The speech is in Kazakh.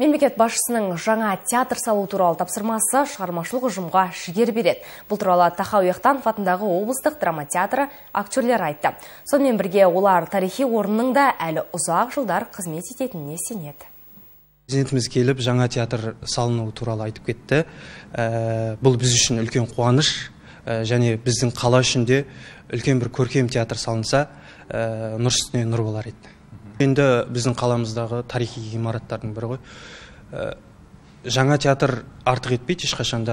мемлекет басшысының жаңа театр салу туралы тапсырмасы шығармашылық ұжымға жігер береді бұл туралы тахау еқтан фатындағы облыстық драма театры актерлері айтты сонымен бірге олар тарихи орынның да әлі ұзақ жылдар қызмет ететініне сенеді президентіміз келіп жаңа театр салынуы туралы айтып кетті ә, бұл біз үшін үлкен қуаныш ә, және біздің қала үшін үлкен бір көркем театр салынса ә, нұр үстіне нұр болар еді енді біздің қаламыздағы тарихи ғимараттардың бірі ғой э, жаңа театр артық етпейді ешқашан